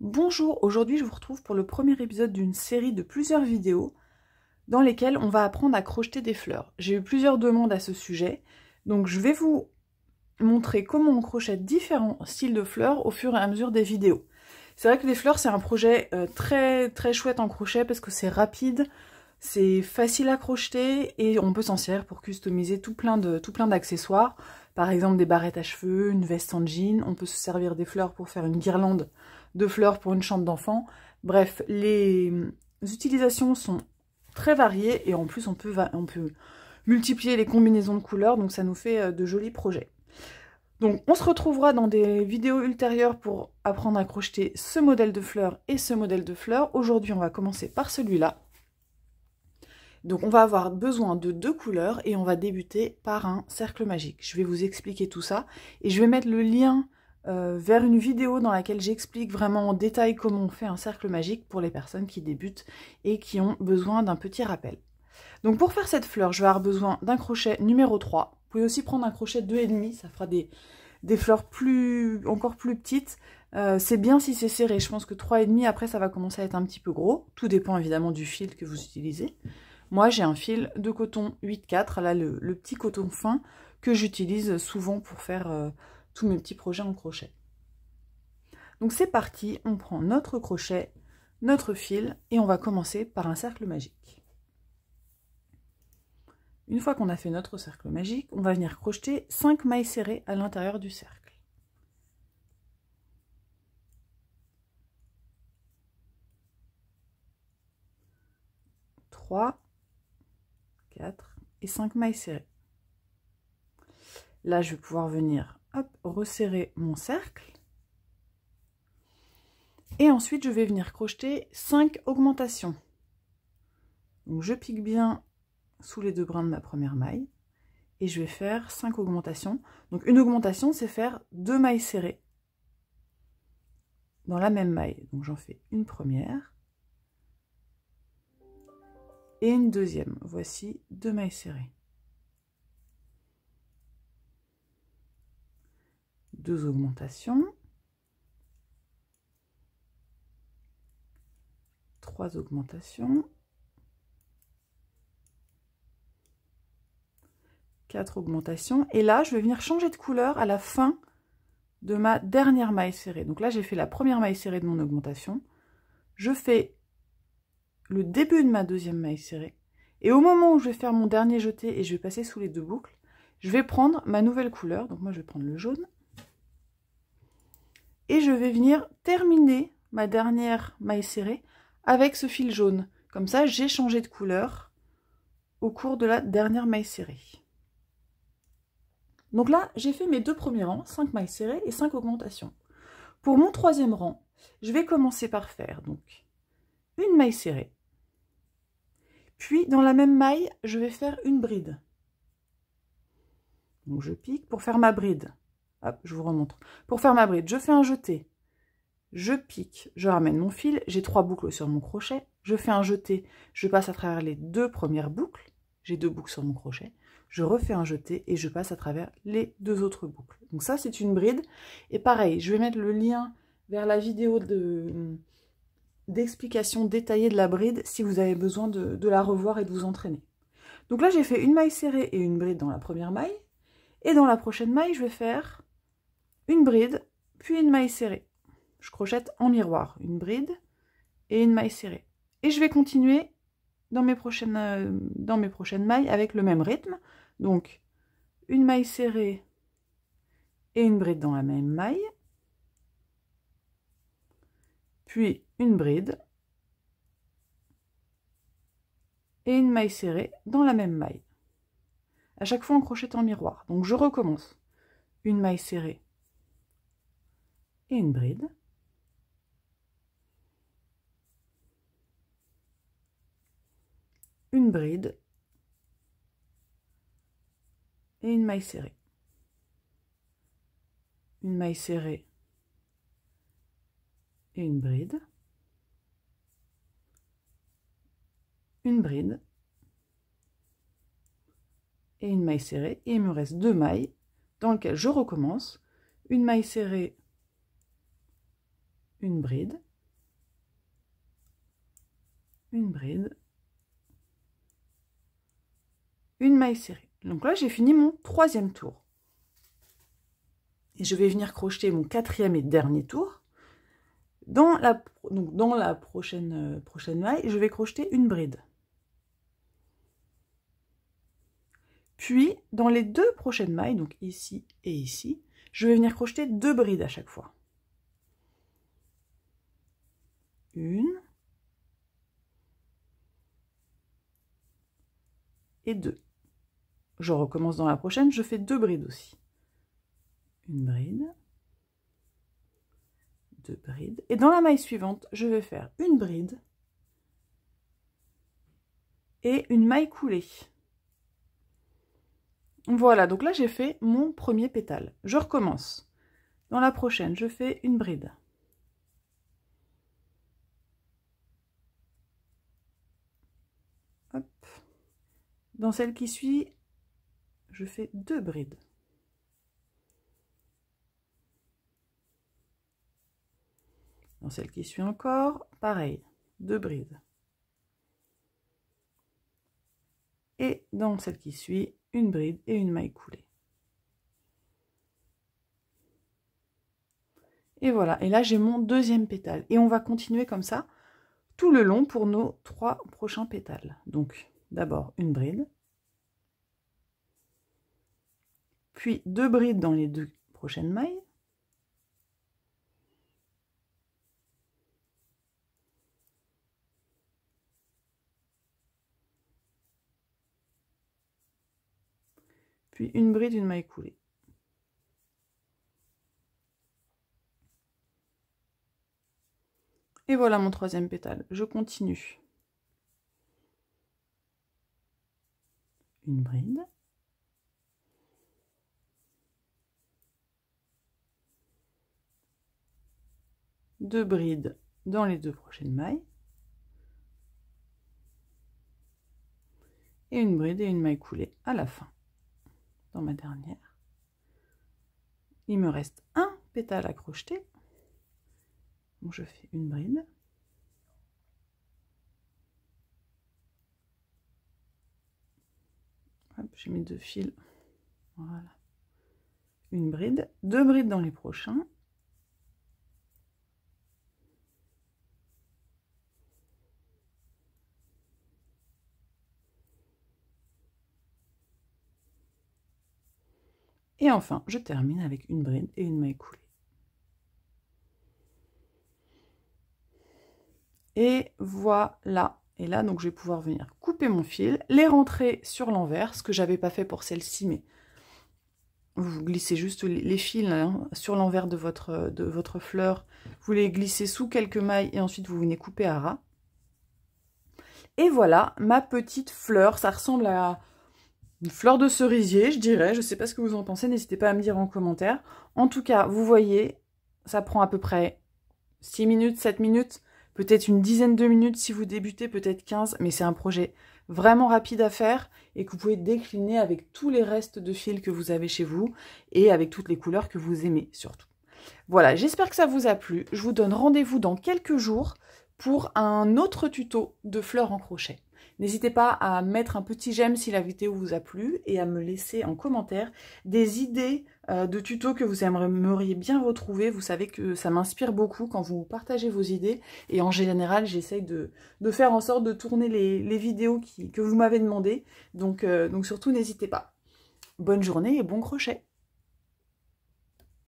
Bonjour, aujourd'hui je vous retrouve pour le premier épisode d'une série de plusieurs vidéos dans lesquelles on va apprendre à crocheter des fleurs. J'ai eu plusieurs demandes à ce sujet, donc je vais vous montrer comment on crochète différents styles de fleurs au fur et à mesure des vidéos. C'est vrai que les fleurs c'est un projet euh, très très chouette en crochet parce que c'est rapide, c'est facile à crocheter et on peut s'en servir pour customiser tout plein tout plein d'accessoires, par exemple des barrettes à cheveux, une veste en jean, on peut se servir des fleurs pour faire une guirlande de fleurs pour une chambre d'enfant. Bref, les utilisations sont très variées et en plus on peut, on peut multiplier les combinaisons de couleurs, donc ça nous fait euh, de jolis projets. Donc on se retrouvera dans des vidéos ultérieures pour apprendre à crocheter ce modèle de fleurs et ce modèle de fleurs. Aujourd'hui on va commencer par celui-là. Donc on va avoir besoin de deux couleurs et on va débuter par un cercle magique. Je vais vous expliquer tout ça et je vais mettre le lien euh, vers une vidéo dans laquelle j'explique vraiment en détail comment on fait un cercle magique pour les personnes qui débutent et qui ont besoin d'un petit rappel. Donc pour faire cette fleur, je vais avoir besoin d'un crochet numéro 3. Vous pouvez aussi prendre un crochet 2,5, ça fera des, des fleurs plus encore plus petites. Euh, c'est bien si c'est serré, je pense que 3,5 après ça va commencer à être un petit peu gros. Tout dépend évidemment du fil que vous utilisez. Moi j'ai un fil de coton 8,4, là le, petit coton fin que j'utilise souvent pour faire... Euh, tous mes petits projets en crochet. Donc c'est parti, on prend notre crochet, notre fil et on va commencer par un cercle magique. Une fois qu'on a fait notre cercle magique, on va venir crocheter 5 mailles serrées à l'intérieur du cercle. 3 4 et 5 mailles serrées. Là, je vais pouvoir venir hop, resserrer mon cercle. Et ensuite, je vais venir crocheter 5 augmentations. Donc, je pique bien sous les deux brins de ma première maille. Et je vais faire 5 augmentations. Donc, une augmentation, c'est faire deux mailles serrées dans la même maille. Donc, j'en fais une première et une deuxième. Voici deux mailles serrées. deux augmentations, trois augmentations, quatre augmentations. Et là, je vais venir changer de couleur à la fin de ma dernière maille serrée. Donc là, j'ai fait la première maille serrée de mon augmentation. Je fais le début de ma deuxième maille serrée. Et au moment où je vais faire mon dernier jeté et je vais passer sous les deux boucles, je vais prendre ma nouvelle couleur. Donc moi, je vais prendre le jaune. Et je vais venir terminer ma dernière maille serrée avec ce fil jaune. Comme ça, j'ai changé de couleur au cours de la dernière maille serrée. Donc là, j'ai fait mes deux premiers rangs, 5 mailles serrées et 5 augmentations. Pour mon troisième rang, je vais commencer par faire donc une maille serrée. Puis dans la même maille, je vais faire une bride. Donc je pique pour faire ma bride je vous remontre. Pour faire ma bride, je fais un jeté, je pique, je ramène mon fil, j'ai trois boucles sur mon crochet, je fais un jeté, je passe à travers les deux premières boucles, j'ai deux boucles sur mon crochet, je refais un jeté et je passe à travers les deux autres boucles. Donc ça, c'est une bride. Et pareil, je vais mettre le lien vers la vidéo de d'explication détaillée de la bride si vous avez besoin de la revoir et de vous entraîner. Donc là, j'ai fait une maille serrée et une bride dans la première maille. Et dans la prochaine maille, je vais faire une bride, puis une maille serrée. Je crochète en miroir, une bride et une maille serrée. Et je vais continuer dans mes prochaines, euh, dans mes prochaines mailles avec le même rythme. Donc, une maille serrée et une bride dans la même maille. Puis une bride et une maille serrée dans la même maille. À chaque fois, on crochète en miroir. Donc, je recommence. Une maille serrée, une bride. Une bride et une maille serrée. Une maille serrée et une bride. Une bride et une maille serrée. Et il me reste deux mailles dans lesquelles je recommence. Une maille serrée une bride, une bride, une maille serrée. Donc là, j'ai fini mon troisième tour. Et je vais venir crocheter mon quatrième et dernier tour. Dans la, donc dans la prochaine, euh, prochaine maille, je vais crocheter une bride. Puis, dans les deux prochaines mailles, donc ici et ici, je vais venir crocheter deux brides à chaque fois. une et deux. Je recommence dans la prochaine, je fais deux brides aussi. Une bride, deux brides. Et dans la maille suivante, je vais faire une bride et une maille coulée. Voilà, donc là j'ai fait mon premier pétale. Je recommence. Dans la prochaine, je fais une bride. Dans celle qui suit, je fais deux brides. Dans celle qui suit encore, pareil, deux brides. Et dans celle qui suit, une bride et une maille coulée. Et voilà, et là j'ai mon deuxième pétale. Et on va continuer comme ça tout le long pour nos trois prochains pétales. Donc d'abord une bride, puis deux brides dans les deux prochaines mailles, puis une bride, une maille coulée. Et voilà mon troisième pétale. Je continue. une bride. Deux brides dans les deux prochaines mailles. Et une bride et une maille coulée à la fin, dans ma dernière. Il me reste un pétale à crocheter. Donc je fais une bride. j'ai mis deux fils. Voilà. Une bride. Deux brides dans les prochains. Et enfin, je termine avec une bride et une maille coulée. Et voilà, et là, donc, je vais pouvoir venir couper mon fil, les rentrer sur l'envers, ce que j'avais pas fait pour celle-ci, mais vous glissez juste les fils hein, sur l'envers de votre, de votre fleur, vous les glissez sous quelques mailles et ensuite vous venez couper à ras. Et voilà ma petite fleur, ça ressemble à une fleur de cerisier, je dirais, je ne sais pas ce que vous en pensez, n'hésitez pas à me dire en commentaire. En tout cas, vous voyez, ça prend à peu près 6 minutes, 7 minutes peut-être une dizaine de minutes si vous débutez, peut-être 15, mais c'est un projet vraiment rapide à faire et que vous pouvez décliner avec tous les restes de fils que vous avez chez vous et avec toutes les couleurs que vous aimez surtout. Voilà, j'espère que ça vous a plu. Je vous donne rendez-vous dans quelques jours pour un autre tuto de fleurs en crochet. N'hésitez pas à mettre un petit j'aime si la vidéo vous a plu et à me laisser en commentaire des idées euh, de tutos que vous aimeriez bien retrouver. Vous savez que ça m'inspire beaucoup quand vous partagez vos idées. Et en général, j'essaye de, faire en sorte de tourner les, vidéos que vous m'avez demandé. Euh, donc surtout, n'hésitez pas. Bonne journée et bon crochet